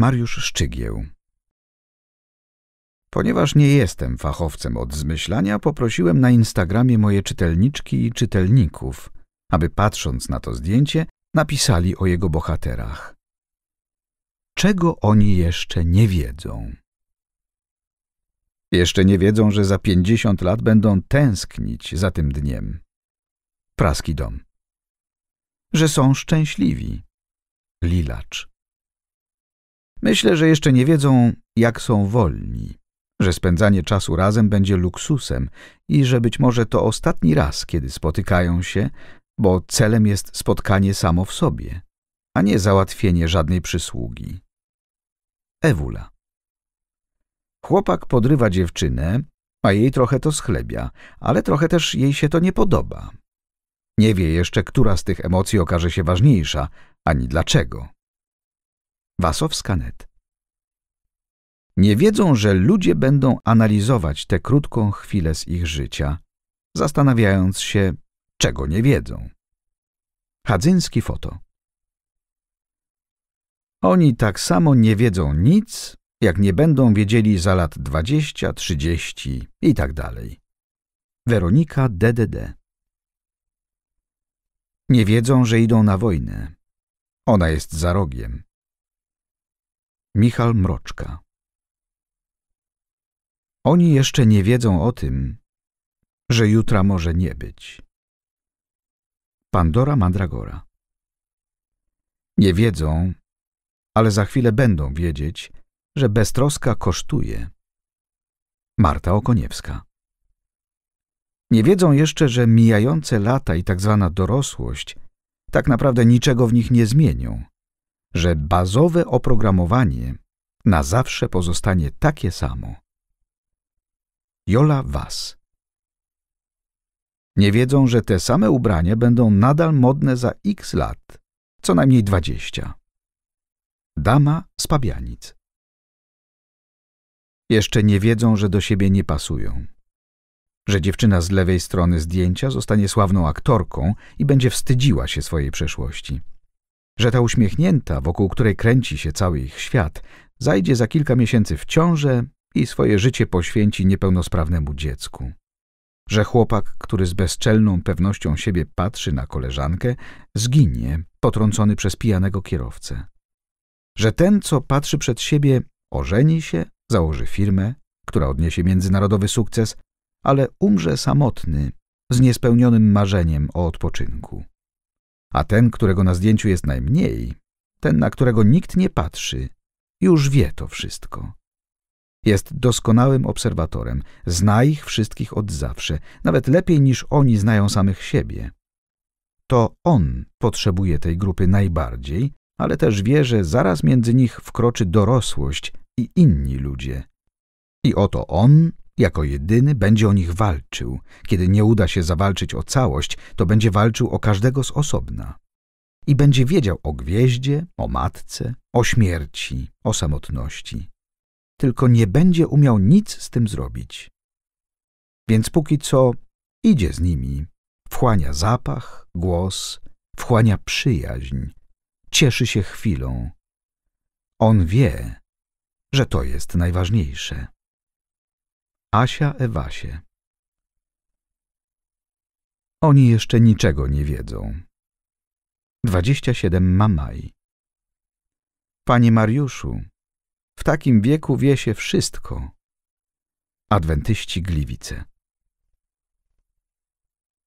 Mariusz Szczygieł Ponieważ nie jestem fachowcem od zmyślania, poprosiłem na Instagramie moje czytelniczki i czytelników, aby patrząc na to zdjęcie, napisali o jego bohaterach. Czego oni jeszcze nie wiedzą? Jeszcze nie wiedzą, że za pięćdziesiąt lat będą tęsknić za tym dniem. Praski dom. Że są szczęśliwi. Lilacz. Myślę, że jeszcze nie wiedzą, jak są wolni, że spędzanie czasu razem będzie luksusem i że być może to ostatni raz, kiedy spotykają się, bo celem jest spotkanie samo w sobie, a nie załatwienie żadnej przysługi. Ewula Chłopak podrywa dziewczynę, a jej trochę to schlebia, ale trochę też jej się to nie podoba. Nie wie jeszcze, która z tych emocji okaże się ważniejsza, ani dlaczego. Wasowska.net Nie wiedzą, że ludzie będą analizować tę krótką chwilę z ich życia, zastanawiając się, czego nie wiedzą. Hadzyński foto Oni tak samo nie wiedzą nic, jak nie będą wiedzieli za lat 20, 30 i tak dalej. Weronika DDD Nie wiedzą, że idą na wojnę. Ona jest za rogiem. Michal Mroczka Oni jeszcze nie wiedzą o tym, że jutra może nie być. Pandora Mandragora Nie wiedzą, ale za chwilę będą wiedzieć, że beztroska kosztuje. Marta Okoniewska Nie wiedzą jeszcze, że mijające lata i tak zwana dorosłość tak naprawdę niczego w nich nie zmienią że bazowe oprogramowanie na zawsze pozostanie takie samo. Jola Was. Nie wiedzą, że te same ubrania będą nadal modne za x lat, co najmniej 20. Dama z Pabianic. Jeszcze nie wiedzą, że do siebie nie pasują. Że dziewczyna z lewej strony zdjęcia zostanie sławną aktorką i będzie wstydziła się swojej przeszłości że ta uśmiechnięta, wokół której kręci się cały ich świat, zajdzie za kilka miesięcy w ciążę i swoje życie poświęci niepełnosprawnemu dziecku. Że chłopak, który z bezczelną pewnością siebie patrzy na koleżankę, zginie, potrącony przez pijanego kierowcę. Że ten, co patrzy przed siebie, ożeni się, założy firmę, która odniesie międzynarodowy sukces, ale umrze samotny, z niespełnionym marzeniem o odpoczynku a ten, którego na zdjęciu jest najmniej, ten, na którego nikt nie patrzy, już wie to wszystko. Jest doskonałym obserwatorem, zna ich wszystkich od zawsze, nawet lepiej niż oni znają samych siebie. To on potrzebuje tej grupy najbardziej, ale też wie, że zaraz między nich wkroczy dorosłość i inni ludzie. I oto on jako jedyny będzie o nich walczył. Kiedy nie uda się zawalczyć o całość, to będzie walczył o każdego z osobna. I będzie wiedział o gwieździe, o matce, o śmierci, o samotności. Tylko nie będzie umiał nic z tym zrobić. Więc póki co idzie z nimi, wchłania zapach, głos, wchłania przyjaźń, cieszy się chwilą. On wie, że to jest najważniejsze. Asia Ewasie Oni jeszcze niczego nie wiedzą. 27 Mamaj Panie Mariuszu, w takim wieku wie się wszystko. Adwentyści Gliwice